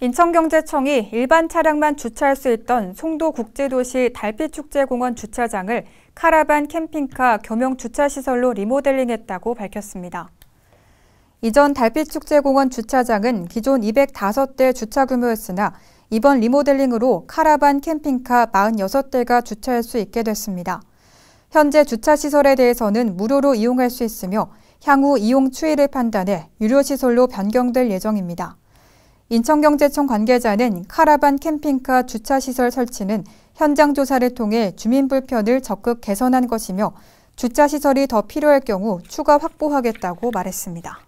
인천경제청이 일반 차량만 주차할 수 있던 송도 국제도시 달빛축제공원 주차장을 카라반 캠핑카 겸용 주차시설로 리모델링했다고 밝혔습니다. 이전 달빛축제공원 주차장은 기존 205대 주차 규모였으나 이번 리모델링으로 카라반 캠핑카 46대가 주차할 수 있게 됐습니다. 현재 주차시설에 대해서는 무료로 이용할 수 있으며 향후 이용 추이를 판단해 유료시설로 변경될 예정입니다. 인천경제청 관계자는 카라반 캠핑카 주차시설 설치는 현장 조사를 통해 주민 불편을 적극 개선한 것이며 주차시설이 더 필요할 경우 추가 확보하겠다고 말했습니다.